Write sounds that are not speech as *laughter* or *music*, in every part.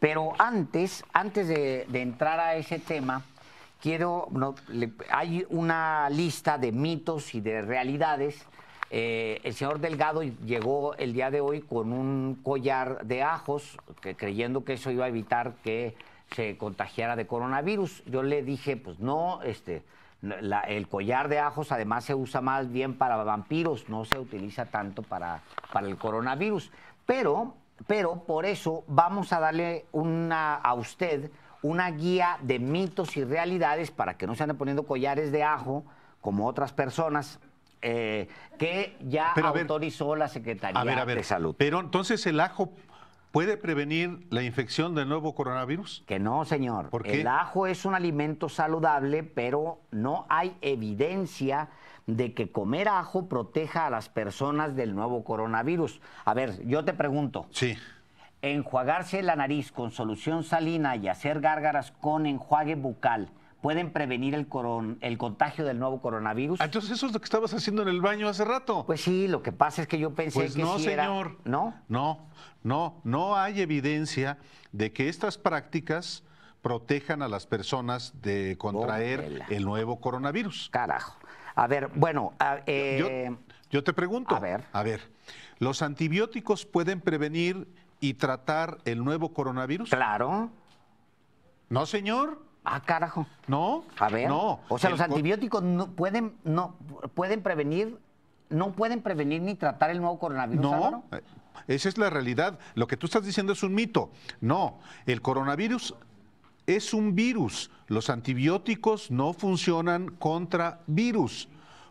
Pero antes, antes de, entrar a ese tema, quiero, hay una lista de mitos y de realidades. Eh, el señor Delgado llegó el día de hoy con un collar de ajos, creyendo que eso iba a evitar que se contagiara de coronavirus. Yo le dije, pues no, este, el collar de ajos además se usa más bien para vampiros, no se utiliza tanto para, para el coronavirus. Pero pero por eso vamos a darle una, a usted una guía de mitos y realidades para que no se anden poniendo collares de ajo como otras personas. Eh, que ya autorizó la Secretaría de Salud. Pero entonces el ajo ¿Puede prevenir la infección del nuevo coronavirus? Que no, señor. Porque El ajo es un alimento saludable, pero no hay evidencia de que comer ajo proteja a las personas del nuevo coronavirus. A ver, yo te pregunto. Sí. ¿Enjuagarse la nariz con solución salina y hacer gárgaras con enjuague bucal pueden prevenir el, el contagio del nuevo coronavirus. Ah, entonces eso es lo que estabas haciendo en el baño hace rato. Pues sí, lo que pasa es que yo pensé pues que no, señor. No, no, no, no hay evidencia de que estas prácticas protejan a las personas de contraer el nuevo coronavirus. Carajo. A ver, bueno, ah, yo, eh, yo, te pregunto. A ver. A ver, los antibióticos pueden prevenir y tratar el nuevo coronavirus. Claro. No, señor. Ah, carajo. ¿No? A ver. No. O sea, los antibióticos no pueden, no pueden prevenir, no pueden prevenir ni tratar el nuevo coronavirus. No. Eh, esa es la realidad. Lo que tú estás diciendo es un mito. No, el coronavirus es un virus. Los antibióticos no funcionan contra virus.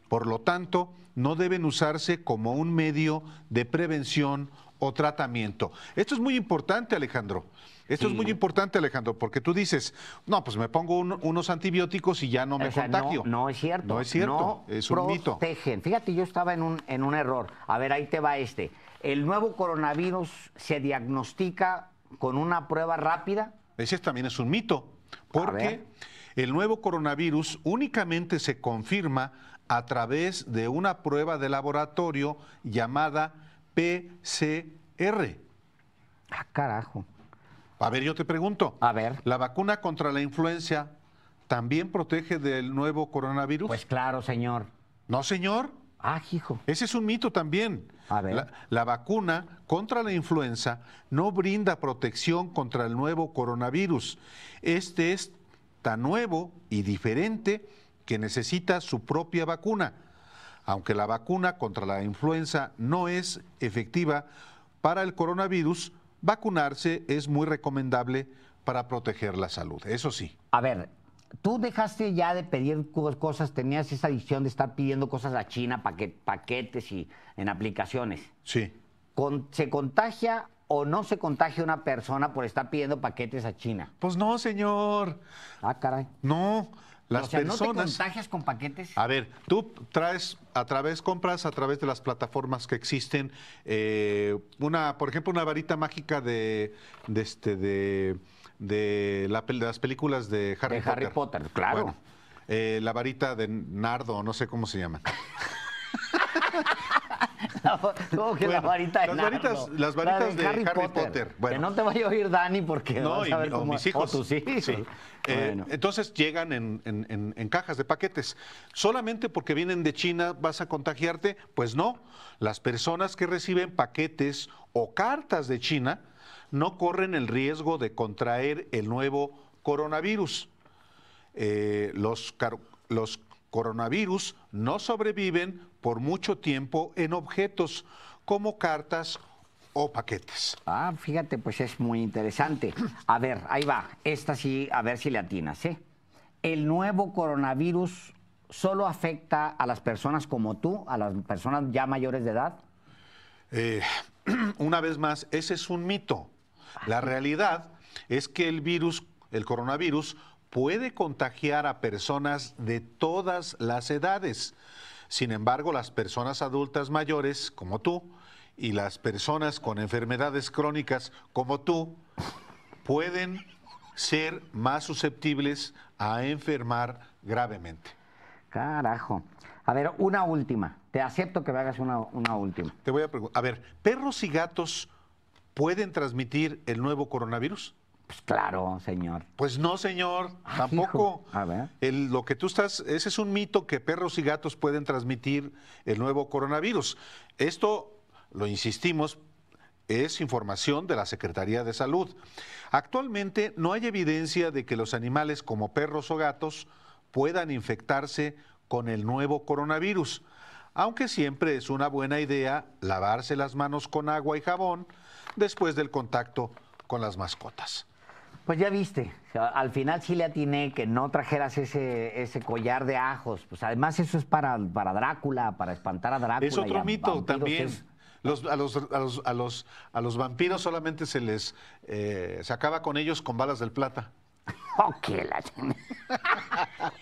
Por lo tanto, no deben usarse como un medio de prevención o tratamiento. Esto es muy importante, Alejandro. Esto es muy importante, Alejandro, porque tú dices, no, pues me pongo unos antibióticos y ya no me contagio. No, es cierto. No es cierto, es un protegen. mito. Fíjate, yo estaba en un, en un error. A ver, ahí te va este. El nuevo coronavirus se diagnostica con una prueba rápida. Ese también es un mito, porque el nuevo coronavirus únicamente se confirma a través de una prueba de laboratorio llamada PCR. Ah, carajo. A ver, yo te pregunto. A ver. ¿La vacuna contra la influenza también protege del nuevo coronavirus? Pues claro, señor. ¿No, señor? Ah, hijo. Ese es un mito también. A ver. La, la, vacuna contra la influenza no brinda protección contra el nuevo coronavirus. Este es tan nuevo y diferente que necesita su propia vacuna. Aunque la vacuna contra la influenza no es efectiva para el coronavirus, vacunarse es muy recomendable para proteger la salud, eso sí. A ver, tú dejaste ya de pedir cosas, tenías esa adicción de estar pidiendo cosas a China, paquetes y en aplicaciones. Sí. ¿Se contagia o no se contagia una persona por estar pidiendo paquetes a China? Pues no, señor. Ah, caray. No, las o personas. contagias con paquetes? A ver, tú traes a través, compras a través de las plataformas que existen. Eh, una, por ejemplo, una varita mágica de, este, de, la, de, las películas de Harry Potter. De Harry Potter, claro. eh, la varita de Nardo, no sé cómo se llama. *laughs* las Varitas, de, Harry, Potter. Que no te vaya a oír Dani porque no, mis hijos. hijos. Sí. Eh, entonces llegan en, cajas de paquetes. Solamente porque vienen de China vas a contagiarte, pues no. Las personas que reciben paquetes o cartas de China no corren el riesgo de contraer el nuevo coronavirus. Eh, los, los coronavirus no sobreviven por mucho tiempo en objetos como cartas o paquetes. Ah, fíjate, pues es muy interesante. A ver, ahí va. Esta sí, a ver si le atinas, ¿eh? El nuevo coronavirus solo afecta a las personas como tú, a las personas ya mayores de edad. Eh, *clears throat* una vez más, ese es un mito. La realidad es que el virus, el coronavirus, puede contagiar a personas de todas las edades. Sin embargo, las personas adultas mayores, como tú, y las personas con enfermedades crónicas, como tú, pueden ser más susceptibles a enfermar gravemente. Carajo. A ver, una última. Te acepto que me hagas una, una última. Te voy a preguntar. A ver, ¿perros y gatos pueden transmitir el nuevo coronavirus? Pues claro, señor. Pues no, señor, *laughs* tampoco. A ver. lo que tú estás, ese es un mito que perros y gatos pueden transmitir el nuevo coronavirus. Esto, lo insistimos, es información de la Secretaría de Salud. Actualmente no hay evidencia de que los animales como perros o gatos puedan infectarse con el nuevo coronavirus, aunque siempre es una buena idea lavarse las manos con agua y jabón después del contacto con las mascotas. Pues ya viste, al final sí le atiné que no trajeras ese, collar de ajos. Pues además eso es para, para Drácula, para espantar a Drácula. Es otro mito también. a, los, a, los, vampiros solamente se les eh, se acaba con ellos con balas del plata. *laughs* ok, la *laughs*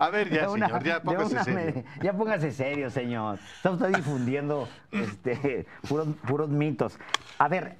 A ver, ya, señor, ya póngase serio. ya póngase serio, señor. Está difundiendo este, puros, puros mitos. A ver,